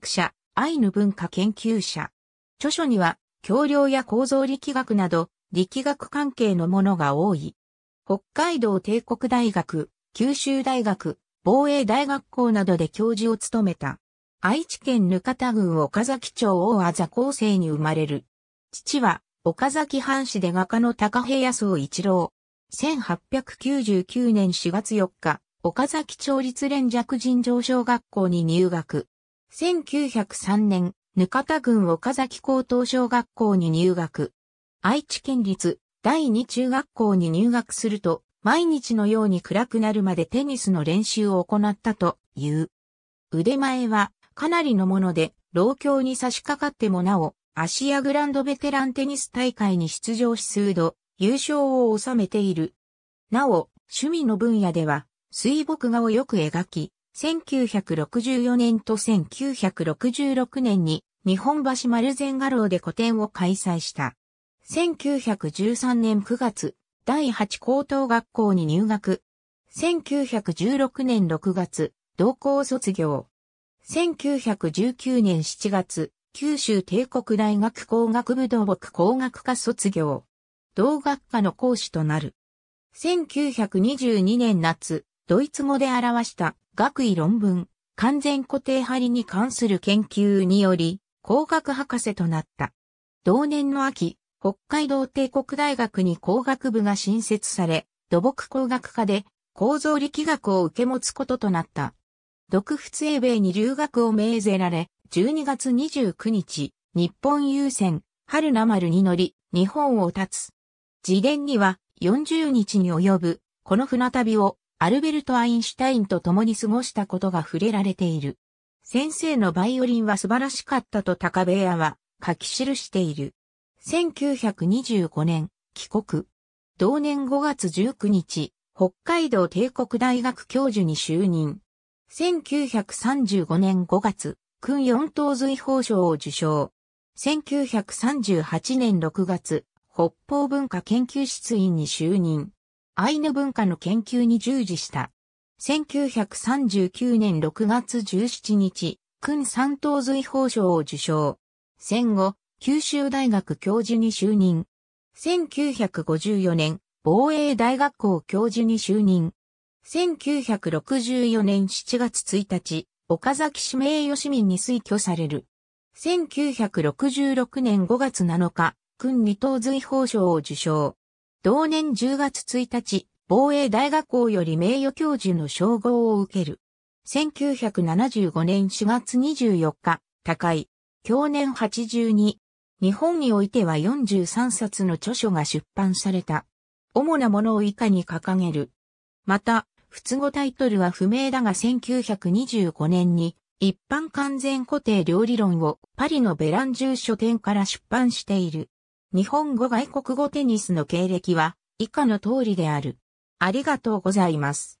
学者、アイヌ文化研究者。著書には、橋梁や構造力学など、力学関係のものが多い。北海道帝国大学、九州大学、防衛大学校などで教授を務めた。愛知県かた郡岡崎町大あざ高生に生まれる。父は、岡崎藩士で画家の高平康夫一郎。1899年4月4日、岡崎町立連弱人上小学校に入学。1903年、かた郡岡崎高等小学校に入学。愛知県立第二中学校に入学すると、毎日のように暗くなるまでテニスの練習を行ったという。腕前はかなりのもので、老境に差し掛かってもなお、アシアグランドベテランテニス大会に出場し数度、優勝を収めている。なお、趣味の分野では、水墨画をよく描き、1964年と1966年に日本橋丸善画廊で個展を開催した。1913年9月、第8高等学校に入学。1916年6月、同校卒業。1919年7月、九州帝国大学工学部土木工学科卒業。同学科の講師となる。1922年夏、ドイツ語で表した学位論文、完全固定張りに関する研究により、工学博士となった。同年の秋、北海道帝国大学に工学部が新設され、土木工学科で構造力学を受け持つこととなった。独仏英米に留学を命ぜられ、12月29日、日本優先、春名丸に乗り、日本を立つ。自伝には40日に及ぶ、この船旅をアルベルト・アインシュタインと共に過ごしたことが触れられている。先生のバイオリンは素晴らしかったと高部屋は書き記している。1925年、帰国。同年5月19日、北海道帝国大学教授に就任。1935年5月、訓四等随法賞を受賞。1938年6月、北方文化研究室員に就任。アイヌ文化の研究に従事した。1939年6月17日、君三等随法賞を受賞。戦後、九州大学教授に就任。1954年、防衛大学校教授に就任。1964年7月1日、岡崎市名誉市民に推挙される。1966年5月7日、君二等随法賞を受賞。同年10月1日、防衛大学校より名誉教授の称号を受ける。1975年4月24日、高い。去年82。日本においては43冊の著書が出版された。主なものを以下に掲げる。また、通語タイトルは不明だが1925年に一般完全固定料理論をパリのベランジュ書店から出版している。日本語外国語テニスの経歴は以下の通りである。ありがとうございます。